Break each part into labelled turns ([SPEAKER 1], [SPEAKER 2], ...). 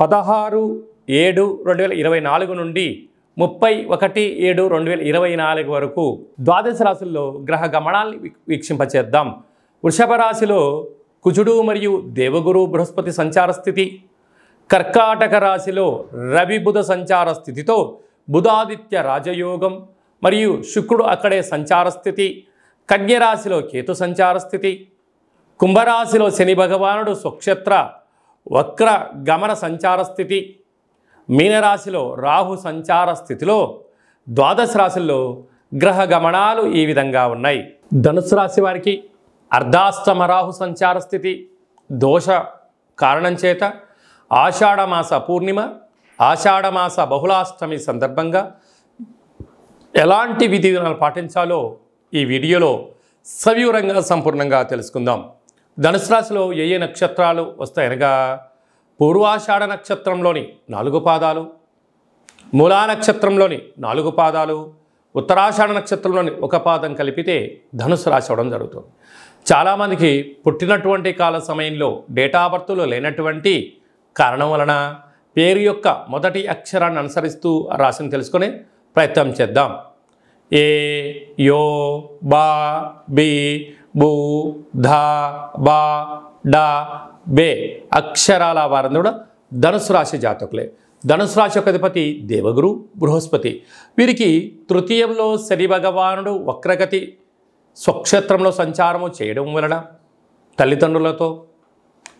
[SPEAKER 1] పదహారు ఏడు రెండు వేల ఇరవై నాలుగు నుండి ముప్పై ఒకటి ఏడు రెండు వేల ఇరవై నాలుగు వరకు ద్వాదశ రాశుల్లో గ్రహ గమనాల్ని వీక్షింపచేద్దాం వృషభ రాశిలో కుజుడు మరియు దేవగురు బృహస్పతి సంచార స్థితి కర్కాటక రాశిలో రవి బుధ సంచార స్థితితో బుధాదిత్య రాజయోగం మరియు శుక్రుడు అక్కడే సంచార స్థితి కన్యరాశిలో కేతు సంచార స్థితి కుంభరాశిలో శని భగవానుడు స్వక్షేత్ర వక్ర గమన సంచార స్థితి మీనరాశిలో రాహు సంచార స్థితిలో ద్వాదశ రాశుల్లో గ్రహ గమనాలు ఈ విధంగా ఉన్నాయి ధనుసు రాశి వారికి అర్ధాష్టమ రాహు సంచార స్థితి దోష కారణం చేత ఆషాఢమాస పూర్ణిమ ఆషాఢమాస బహుళాష్టమి సందర్భంగా ఎలాంటి విధి పాటించాలో ఈ వీడియోలో సవివరంగా సంపూర్ణంగా తెలుసుకుందాం ధనుసు రాశిలో ఏ ఏ నక్షత్రాలు వస్తాయనగా పూర్వాషాఢ నక్షత్రంలోని నాలుగు పాదాలు మూలా నక్షత్రంలోని నాలుగు పాదాలు ఉత్తరాషాఢ నక్షత్రంలోని ఒక పాదం కలిపితే ధనుసు రాశి అవడం జరుగుతుంది చాలామందికి పుట్టినటువంటి కాల సమయంలో డేటా బర్త్లో లేనటువంటి కారణం వలన పేరు యొక్క మొదటి అక్షరాన్ని అనుసరిస్తూ రాశిని తెలుసుకునే ప్రయత్నం చేద్దాం ఏ యో బా బి ధ బా డా బే అక్షరాల వారందరూ కూడా ధనుసు రాశి జాతకులే ధనుసు రాశి యొక్క అధిపతి దేవగురు బృహస్పతి వీరికి తృతీయంలో శని భగవానుడు వక్రగతి స్వక్షేత్రంలో సంచారము చేయడం వలన తల్లిదండ్రులతో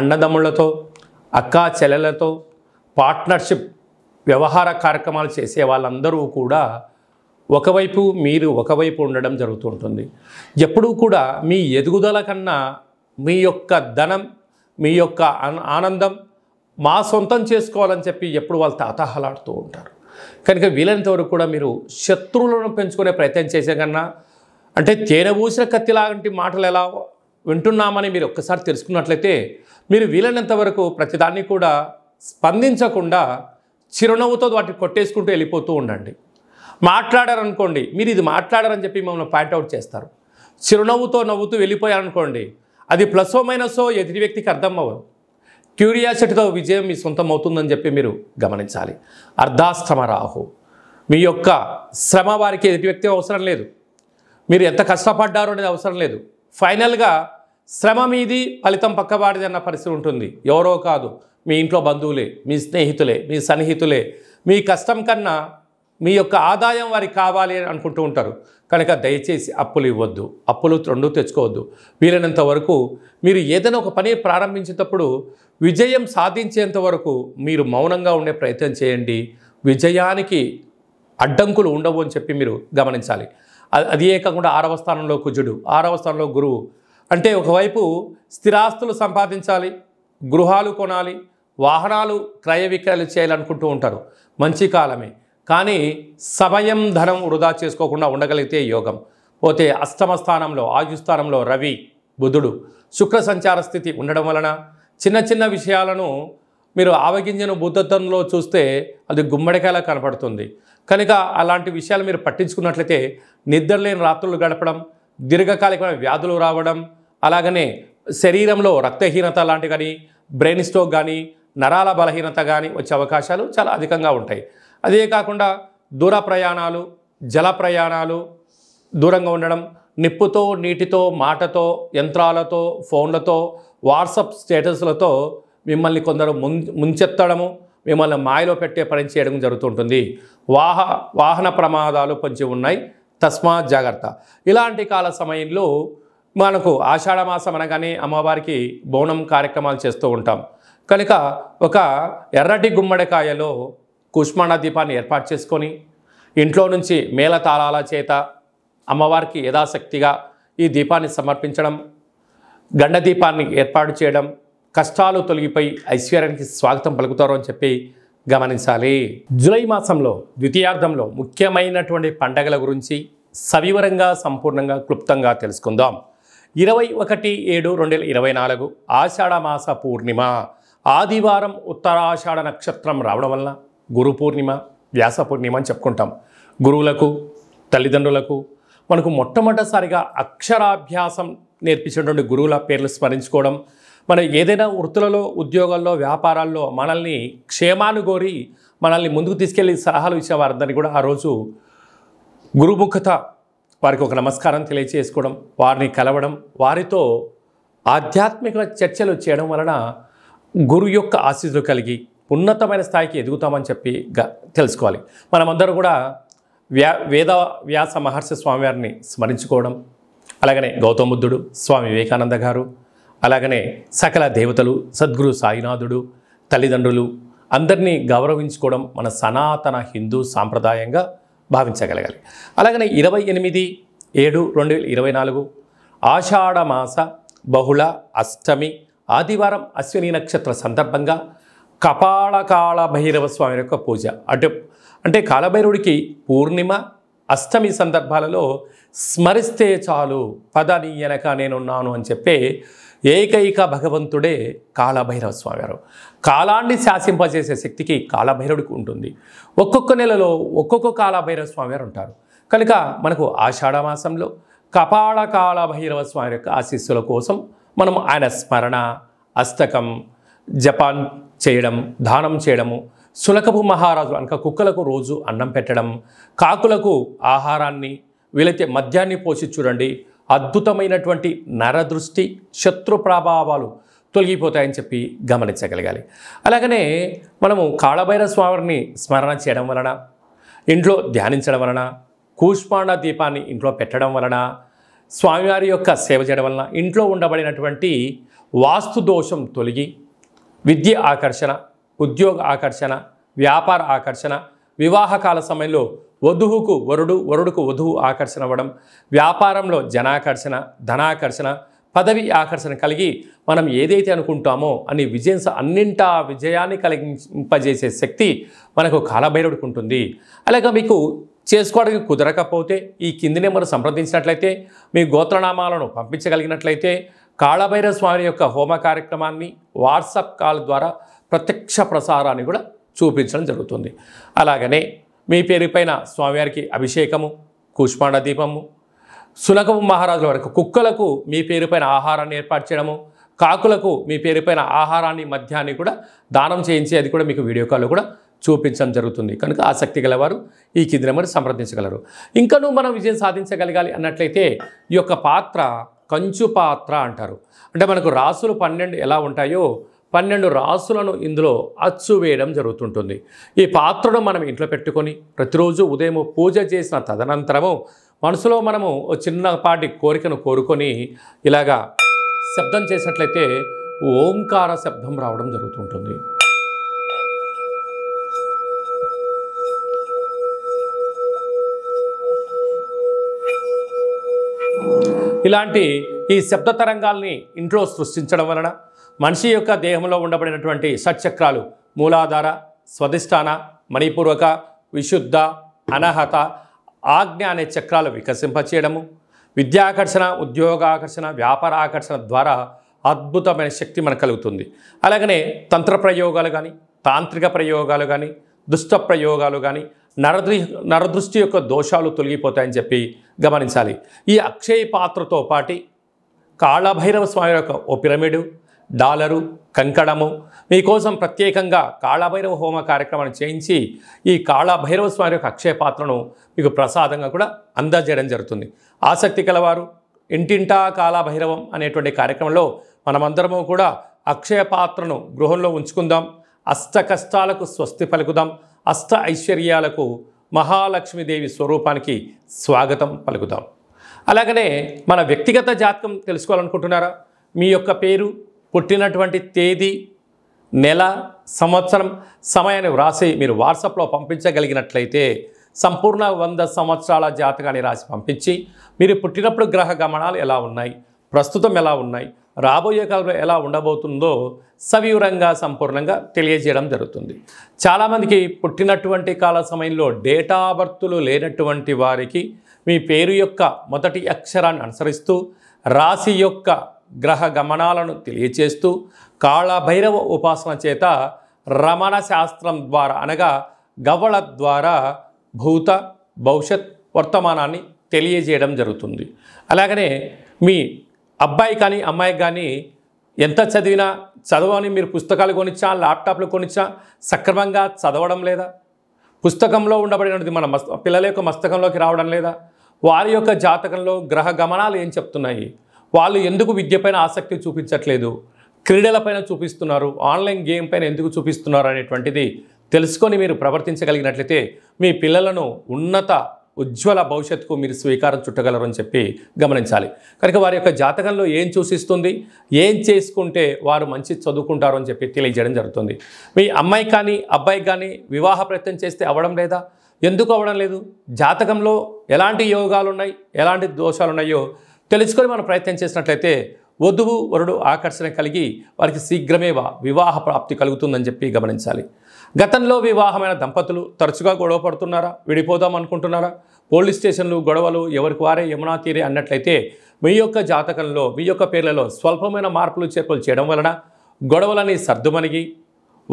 [SPEAKER 1] అన్నదమ్ములతో అక్కా చెల్లెలతో పార్ట్నర్షిప్ వ్యవహార కార్యక్రమాలు చేసే వాళ్ళందరూ కూడా ఒకవైపు మీరు ఒకవైపు ఉండడం జరుగుతూ ఉంటుంది ఎప్పుడూ కూడా మీ ఎదుగుదల కన్నా మీ యొక్క ధనం మీ యొక్క ఆనందం మా సొంతం చేసుకోవాలని చెప్పి ఎప్పుడు వాళ్ళు తాతాహలాడుతూ ఉంటారు కనుక వీలైనంత వరకు కూడా మీరు శత్రువులను పెంచుకునే ప్రయత్నం చేసే కన్నా అంటే తేనెబూసిన కత్తి మాటలు ఎలా వింటున్నామని మీరు ఒక్కసారి తెలుసుకున్నట్లయితే మీరు వీలైనంతవరకు ప్రతిదాన్ని కూడా స్పందించకుండా చిరునవ్వుతో వాటిని కొట్టేసుకుంటూ వెళ్ళిపోతూ ఉండండి మాట్లాడారనుకోండి మీరు ఇది మాట్లాడారని చెప్పి మమ్మల్ని పాయింట్అవుట్ చేస్తారు చిరునవ్వుతో నవ్వుతూ వెళ్ళిపోయారనుకోండి అది ప్లసో మైనసో ఎదుటి వ్యక్తికి అర్థం అవ్వదు క్యూరియాసిటీతో విజయం మీ సొంతం అవుతుందని చెప్పి మీరు గమనించాలి అర్ధాశ్రమ రాహు మీ యొక్క శ్రమ వారికి ఎదుటి వ్యక్తి అవసరం లేదు మీరు ఎంత కష్టపడ్డారు అనేది అవసరం లేదు ఫైనల్గా శ్రమ మీది ఫలితం పక్కవాడిది అన్న పరిస్థితి ఉంటుంది ఎవరో కాదు మీ ఇంట్లో బంధువులే మీ స్నేహితులే మీ సన్నిహితులే మీ కష్టం కన్నా మీ యొక్క ఆదాయం వారికి కావాలి అని అనుకుంటూ ఉంటారు కనుక దయచేసి అప్పులు ఇవ్వద్దు అప్పులు రెండు తెచ్చుకోవద్దు వీలైనంత వరకు మీరు ఏదైనా ఒక పని ప్రారంభించేటప్పుడు విజయం సాధించేంత వరకు మీరు మౌనంగా ఉండే ప్రయత్నం చేయండి విజయానికి అడ్డంకులు ఉండవు అని చెప్పి మీరు గమనించాలి అదే కాకుండా ఆరవ స్థానంలో కుజుడు ఆరవ స్థానంలో గురువు అంటే ఒకవైపు స్థిరాస్తులు సంపాదించాలి గృహాలు కొనాలి వాహనాలు క్రయ విక్రయాలు చేయాలనుకుంటూ ఉంటారు మంచి కాలమే కానీ సమయం ధనం వృధా చేసుకోకుండా ఉండగలిగితే యోగం పోతే అష్టమ స్థానంలో ఆయుస్థానంలో రవి బుధుడు శుక్ర సంచార స్థితి ఉండడం వలన చిన్న చిన్న విషయాలను మీరు ఆవగింజను బుద్ధత్వంలో చూస్తే అది గుమ్మడికాయలా కనపడుతుంది కనుక అలాంటి విషయాలు మీరు పట్టించుకున్నట్లయితే నిద్రలేని రాత్రులు గడపడం దీర్ఘకాలికమైన వ్యాధులు రావడం అలాగనే శరీరంలో రక్తహీనత లాంటి కానీ బ్రెయిన్ స్ట్రోక్ కానీ నరాల బలహీనత కానీ వచ్చే అవకాశాలు చాలా అధికంగా ఉంటాయి అదే కాకుండా దూర ప్రయాణాలు జల ప్రయాణాలు దూరంగా ఉండడం నిప్పుతో నీటితో మాటతో యంత్రాలతో ఫోన్లతో వాట్సప్ స్టేటస్లతో మిమ్మల్ని కొందరు ముంచెత్తడము మిమ్మల్ని మాయలో పెట్టే పని చేయడం జరుగుతుంటుంది వాహ వాహన ప్రమాదాలు పంచి ఉన్నాయి తస్మా జాగ్రత్త ఇలాంటి కాల సమయంలో మనకు ఆషాఢమాసం అనగానే అమ్మవారికి బోనం కార్యక్రమాలు చేస్తూ ఉంటాం కనుక ఒక ఎర్రటి గుమ్మడికాయలో కుష్మాండ దీపాన్ని ఏర్పాటు చేసుకొని ఇంట్లో నుంచి మేళతాళాల చేత అమ్మవారికి యథాశక్తిగా ఈ దీపాన్ని సమర్పించడం గండ దీపాన్ని ఏర్పాటు చేయడం కష్టాలు తొలగిపోయి ఐశ్వర్యానికి స్వాగతం పలుకుతారు అని చెప్పి గమనించాలి జులై మాసంలో ద్వితీయార్థంలో ముఖ్యమైనటువంటి పండగల గురించి సవివరంగా సంపూర్ణంగా క్లుప్తంగా తెలుసుకుందాం ఇరవై ఒకటి ఏడు రెండు వేల ఇరవై నాలుగు ఆషాఢమాస పూర్ణిమ ఆదివారం ఉత్తరాషాఢ నక్షత్రం రావడం వల్ల గురు పూర్ణిమ వ్యాస పూర్ణిమ అని చెప్పుకుంటాం గురువులకు తల్లిదండ్రులకు మనకు మొట్టమొదటిసారిగా అక్షరాభ్యాసం నేర్పించినటువంటి గురువుల పేర్లు స్మరించుకోవడం మన ఏదైనా వృత్తులలో ఉద్యోగాల్లో వ్యాపారాల్లో మనల్ని క్షేమాను కోరి మనల్ని ముందుకు తీసుకెళ్ళి సలహాలు ఇచ్చే వారందరినీ కూడా ఆ రోజు గురుముఖత వారికి ఒక నమస్కారం తెలియచేసుకోవడం వారిని కలవడం వారితో ఆధ్యాత్మిక చర్చలు చేయడం వలన గురు యొక్క ఆశీస్సులు కలిగి ఉన్నతమైన స్థాయికి ఎదుగుతామని చెప్పి తెలుసుకోవాలి మనమందరూ కూడా వ్యా వేద వ్యాస మహర్షి స్వామివారిని స్మరించుకోవడం అలాగనే గౌతమ బుద్ధుడు స్వామి వివేకానంద గారు అలాగనే సకల దేవతలు సద్గురు సాయినాథుడు తల్లిదండ్రులు అందరినీ గౌరవించుకోవడం మన సనాతన హిందూ సాంప్రదాయంగా భావించగలగాలి అలాగనే ఇరవై ఎనిమిది ఏడు రెండు వేల ఇరవై నాలుగు ఆషాఢమాస బహుళ అష్టమి ఆదివారం అశ్విని నక్షత్ర సందర్భంగా కపాళకాళ భైరవ స్వామి యొక్క పూజ అంటే అంటే కాలభైరవుడికి పూర్ణిమ అష్టమి సందర్భాలలో స్మరిస్తే చాలు వెనక నేనున్నాను అని చెప్పే ఏకైక భగవంతుడే కాలభైరవ స్వామి వారు కాలాన్ని శాసింపజేసే శక్తికి కాళభైరవుడికి ఉంటుంది ఒక్కొక్క నెలలో ఒక్కొక్క కాలభైరవ స్వామి వారు ఉంటారు కనుక మనకు మాసంలో కపాళ కాలభైరవ స్వామి యొక్క ఆశీస్సుల కోసం మనం ఆయన స్మరణ అస్తకం జపాన్ చేయడం దానం చేయడము సులకపు మహారాజు అనక కుక్కలకు రోజు అన్నం పెట్టడం కాకులకు ఆహారాన్ని వీలైతే మద్యాన్ని పోసి చూడండి అద్భుతమైనటువంటి నరదృష్టి శత్రు ప్రభావాలు తొలగిపోతాయని చెప్పి గమనించగలగాలి అలాగనే మనము కాళభైర స్వామిని స్మరణ చేయడం వలన ఇంట్లో ధ్యానించడం వలన కూష్మాండ దీపాన్ని ఇంట్లో పెట్టడం వలన స్వామివారి యొక్క సేవ చేయడం వలన ఇంట్లో ఉండబడినటువంటి వాస్తు దోషం తొలగి విద్య ఆకర్షణ ఉద్యోగ ఆకర్షణ వ్యాపార ఆకర్షణ వివాహకాల సమయంలో వధువుకు వరుడు వరుడుకు వధువు ఆకర్షణ అవ్వడం వ్యాపారంలో జనాకర్షణ ధనాకర్షణ పదవి ఆకర్షణ కలిగి మనం ఏదైతే అనుకుంటామో అని విజయం అన్నింటా విజయాన్ని కలిగింపజేసే శక్తి మనకు కాలభైరుడికి ఉంటుంది అలాగే మీకు చేసుకోవడానికి కుదరకపోతే ఈ కింది నెంబర్ సంప్రదించినట్లయితే మీ గోత్రనామాలను పంపించగలిగినట్లయితే కాళభైరవ స్వామి యొక్క హోమ కార్యక్రమాన్ని వాట్సాప్ కాల్ ద్వారా ప్రత్యక్ష ప్రసారాన్ని కూడా చూపించడం జరుగుతుంది అలాగనే మీ పేరుపైన స్వామివారికి అభిషేకము కూష్మాండ దీపము సునకము మహారాజుల వరకు కుక్కలకు మీ పేరుపైన ఆహారాన్ని ఏర్పాటు చేయడము కాకులకు మీ పేరుపైన ఆహారాన్ని మధ్యాన్ని కూడా దానం చేయించి అది కూడా మీకు వీడియో కాల్ కూడా చూపించడం జరుగుతుంది కనుక ఆసక్తి గలవారు ఈ కింది నెంబర్ సంప్రదించగలరు ఇంకనూ మనం విజయం సాధించగలగాలి అన్నట్లయితే ఈ యొక్క పాత్ర కంచు పాత్ర అంటారు అంటే మనకు రాసులు పన్నెండు ఎలా ఉంటాయో పన్నెండు రాసులను ఇందులో అచ్చు వేయడం జరుగుతుంటుంది ఈ పాత్రను మనం ఇంట్లో పెట్టుకొని ప్రతిరోజు ఉదయం పూజ చేసిన తదనంతరము మనసులో మనము చిన్నపాటి కోరికను కోరుకొని ఇలాగా శబ్దం చేసినట్లయితే ఓంకార శబ్దం రావడం జరుగుతుంటుంది ఇలాంటి ఈ శబ్ద తరంగాల్ని ఇంట్లో సృష్టించడం వలన మనిషి యొక్క దేహంలో ఉండబడినటువంటి షట్చక్రాలు మూలాధార స్వధిష్టాన మణిపూర్వక విశుద్ధ అనహత ఆజ్ఞ అనే చక్రాలు వికసింపచేయడము విద్యాకర్షణ ఉద్యోగాకర్షణ వ్యాపార ఆకర్షణ ద్వారా అద్భుతమైన శక్తి మనకు కలుగుతుంది అలాగనే తంత్ర ప్రయోగాలు కానీ తాంత్రిక ప్రయోగాలు కానీ దుష్ట ప్రయోగాలు కానీ నరదృ నరదృష్టి యొక్క దోషాలు తొలగిపోతాయని చెప్పి గమనించాలి ఈ అక్షయ పాత్రతో పాటి కాళభైరవ స్వామి యొక్క ఓ పిరమిడు డాలరు కంకణము మీకోసం ప్రత్యేకంగా కాళభైరవ హోమ కార్యక్రమాన్ని చేయించి ఈ కాళభైరవ స్వామి యొక్క అక్షయ పాత్రను మీకు ప్రసాదంగా కూడా అందజేయడం జరుగుతుంది ఆసక్తి కలవారు ఇంటింటా కాళభైరవం అనేటువంటి కార్యక్రమంలో మనమందరము కూడా అక్షయ పాత్రను గృహంలో ఉంచుకుందాం అష్ట కష్టాలకు స్వస్తి పలుకుదాం అష్ట ఐశ్వర్యాలకు మహాలక్ష్మీదేవి స్వరూపానికి స్వాగతం పలుకుదాం అలాగనే మన వ్యక్తిగత జాతకం తెలుసుకోవాలనుకుంటున్నారా మీ యొక్క పేరు పుట్టినటువంటి తేదీ నెల సంవత్సరం సమయాన్ని వ్రాసి మీరు వాట్సాప్లో పంపించగలిగినట్లయితే సంపూర్ణ వంద సంవత్సరాల జాతకాన్ని రాసి పంపించి మీరు పుట్టినప్పుడు గ్రహ గమనాలు ఎలా ఉన్నాయి ప్రస్తుతం ఎలా ఉన్నాయి రాబోయే కాలంలో ఎలా ఉండబోతుందో సవివరంగా సంపూర్ణంగా తెలియజేయడం జరుగుతుంది చాలామందికి పుట్టినటువంటి కాల సమయంలో డేటా బర్తులు లేనటువంటి వారికి మీ పేరు యొక్క మొదటి అక్షరాన్ని అనుసరిస్తూ రాశి యొక్క గ్రహ గమనాలను తెలియచేస్తూ కాళభైరవ ఉపాసన చేత రమణ శాస్త్రం ద్వారా అనగా గవళ ద్వారా భూత భవిష్యత్ వర్తమానాన్ని తెలియజేయడం జరుగుతుంది అలాగనే మీ అబ్బాయి కానీ అమ్మాయి కానీ ఎంత చదివినా చదవని మీరు పుస్తకాలు కొనిచ్చా ల్యాప్టాప్లు కొనిచ్చా సక్రమంగా చదవడం లేదా పుస్తకంలో ఉండబడినది మన మస్త పిల్లల యొక్క మస్తకంలోకి రావడం లేదా వారి యొక్క జాతకంలో గ్రహ గమనాలు ఏం చెప్తున్నాయి వాళ్ళు ఎందుకు విద్యపైన ఆసక్తి చూపించట్లేదు క్రీడలపైన చూపిస్తున్నారు ఆన్లైన్ గేమ్ పైన ఎందుకు చూపిస్తున్నారు అనేటువంటిది తెలుసుకొని మీరు ప్రవర్తించగలిగినట్లయితే మీ పిల్లలను ఉన్నత ఉజ్వల భవిష్యత్తుకు మీరు స్వీకారం చుట్టగలరని చెప్పి గమనించాలి కనుక వారి యొక్క జాతకంలో ఏం చూసిస్తుంది ఏం చేసుకుంటే వారు మంచి చదువుకుంటారు అని చెప్పి తెలియజేయడం జరుగుతుంది మీ అమ్మాయి కానీ అబ్బాయి కానీ వివాహ ప్రయత్నం చేస్తే అవ్వడం లేదా ఎందుకు అవ్వడం లేదు జాతకంలో ఎలాంటి యోగాలు ఉన్నాయి ఎలాంటి దోషాలు ఉన్నాయో తెలుసుకొని మనం ప్రయత్నం చేసినట్లయితే వధువు వరుడు ఆకర్షణ కలిగి వారికి శీఘ్రమే వివాహ ప్రాప్తి కలుగుతుందని చెప్పి గమనించాలి గతంలో వివాహమైన దంపతులు తరచుగా గొడవ పడుతున్నారా విడిపోదాం అనుకుంటున్నారా పోలీస్ స్టేషన్లు గొడవలు ఎవరికి వారే యమునా తీరే అన్నట్లయితే మీ యొక్క జాతకంలో మీ యొక్క పేర్లలో స్వల్పమైన మార్పులు చేర్పులు చేయడం వలన గొడవలని సర్దుమణిగి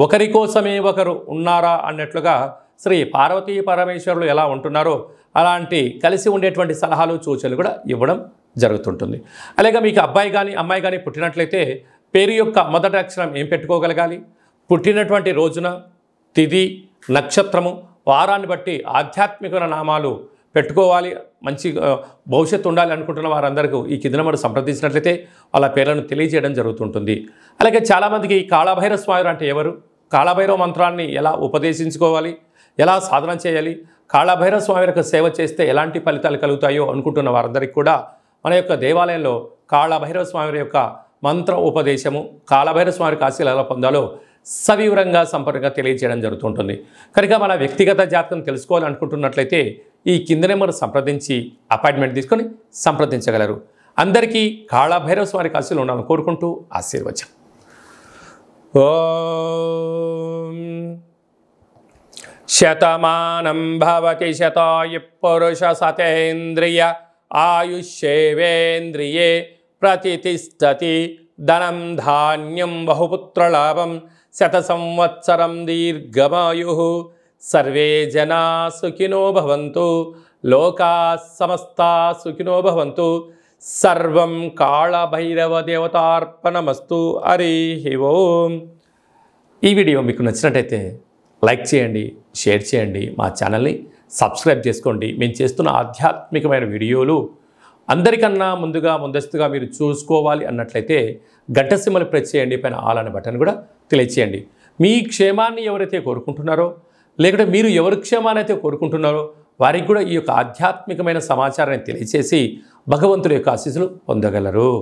[SPEAKER 1] ఒకరి కోసమే ఒకరు ఉన్నారా అన్నట్లుగా శ్రీ పార్వతీ పరమేశ్వరులు ఎలా ఉంటున్నారో అలాంటి కలిసి ఉండేటువంటి సలహాలు సూచనలు కూడా ఇవ్వడం జరుగుతుంటుంది అలాగే మీకు అబ్బాయి కానీ అమ్మాయి కానీ పుట్టినట్లయితే పేరు యొక్క మొదటి అక్షరం ఏం పెట్టుకోగలగాలి పుట్టినటువంటి రోజున తిది నక్షత్రము వారాన్ని బట్టి ఆధ్యాత్మిక నామాలు పెట్టుకోవాలి మంచి భవిష్యత్తు ఉండాలి అనుకుంటున్న వారందరికీ ఈ కింద మనం సంప్రదించినట్లయితే వాళ్ళ పేర్లను తెలియజేయడం జరుగుతుంటుంది అలాగే చాలామందికి ఈ కాళభైరవ స్వామివారు అంటే ఎవరు కాళభైరవ మంత్రాన్ని ఎలా ఉపదేశించుకోవాలి ఎలా సాధన చేయాలి కాళభైరవ స్వామి యొక్క సేవ చేస్తే ఎలాంటి ఫలితాలు కలుగుతాయో అనుకుంటున్న వారందరికీ కూడా మన యొక్క దేవాలయంలో కాళభైరవ స్వామి యొక్క మంత్ర ఉపదేశము కాళభైరవ స్వామి ఆశీలు ఎలా పొందాలో సవివరంగా సంపర్కంగా తెలియజేయడం జరుగుతుంటుంది కనుక మన వ్యక్తిగత జాతకం తెలుసుకోవాలనుకుంటున్నట్లయితే ఈ కింద నెంబర్ సంప్రదించి అపాయింట్మెంట్ తీసుకొని సంప్రదించగలరు అందరికీ కాళభైరవ స్వారి కాశీలు ఉండాలని కోరుకుంటూ ఆశీర్వచనం శతమానం భవతి శతాయ పురుష సతేంద్రియ ఆయుష్యేవేంద్రియే ప్రతిష్టతి ధనం ధాన్యం బహుపుత్రలాభం శత సంవత్సరం దీర్ఘమాయు సర్వే జనా సుఖినో భవంతు లోకా సమస్తా సుఖినో భవంతు సర్వం కాళభైరవ దేవతార్పణమస్తు హరి ఓం ఈ వీడియో మీకు నచ్చినట్టయితే లైక్ చేయండి షేర్ చేయండి మా ఛానల్ని సబ్స్క్రైబ్ చేసుకోండి మేము చేస్తున్న ఆధ్యాత్మికమైన వీడియోలు అందరికన్నా ముందుగా ముందస్తుగా మీరు చూసుకోవాలి అన్నట్లయితే గంట సిమ్మలు ప్రెస్ చేయండి పైన ఆలని బటన్ కూడా తెలియచేయండి మీ క్షేమాన్ని ఎవరైతే కోరుకుంటున్నారో లేకుంటే మీరు ఎవరు క్షేమాన్ని అయితే కోరుకుంటున్నారో వారికి కూడా ఈ యొక్క ఆధ్యాత్మికమైన సమాచారాన్ని తెలియచేసి భగవంతుడి యొక్క ఆశీస్సులు పొందగలరు